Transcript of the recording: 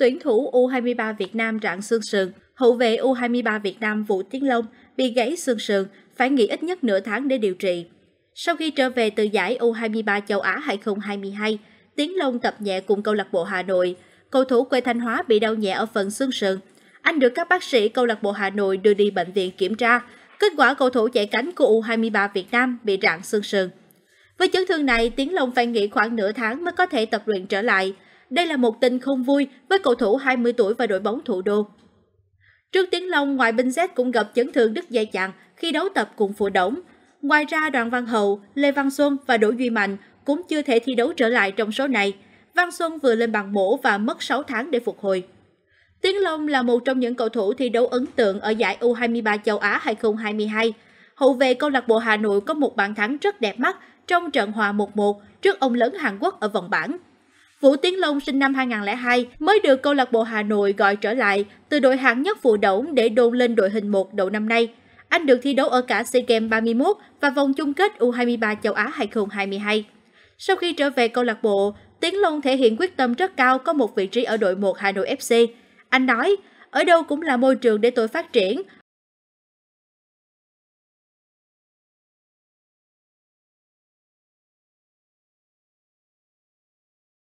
tuyển thủ U23 Việt Nam rạn xương sườn, hậu vệ U23 Việt Nam Vũ Tiến Long bị gãy xương sườn, phải nghỉ ít nhất nửa tháng để điều trị. Sau khi trở về từ giải U23 châu Á 2022, Tiến Long tập nhẹ cùng câu lạc bộ Hà Nội. Cầu thủ quê Thanh Hóa bị đau nhẹ ở phần xương sườn. Anh được các bác sĩ câu lạc bộ Hà Nội đưa đi bệnh viện kiểm tra. Kết quả cầu thủ chạy cánh của U23 Việt Nam bị rạn xương sườn. Với chấn thương này, Tiến Long phải nghỉ khoảng nửa tháng mới có thể tập luyện trở lại đây là một tin không vui với cầu thủ 20 tuổi và đội bóng thủ đô. Trước Tiến Long, ngoại binh Z cũng gặp chấn thương đứt dây chằng khi đấu tập cùng phụ đổng. Ngoài ra, Đoàn Văn Hậu, Lê Văn Xuân và Đỗ Duy Mạnh cũng chưa thể thi đấu trở lại trong số này. Văn Xuân vừa lên bàn mổ và mất 6 tháng để phục hồi. Tiến Long là một trong những cầu thủ thi đấu ấn tượng ở giải U23 châu Á 2022. Hậu vệ câu lạc bộ Hà Nội có một bàn thắng rất đẹp mắt trong trận hòa 1-1 trước ông lớn Hàn Quốc ở vòng bảng. Vũ Tiến Long sinh năm 2002 mới được câu lạc bộ Hà Nội gọi trở lại từ đội hạng nhất phụ đổng để đôn lên đội hình 1 đầu năm nay. Anh được thi đấu ở cả SEA Games 31 và vòng chung kết U23 châu Á 2022. Sau khi trở về câu lạc bộ, Tiến Long thể hiện quyết tâm rất cao có một vị trí ở đội 1 Hà Nội FC. Anh nói, ở đâu cũng là môi trường để tôi phát triển,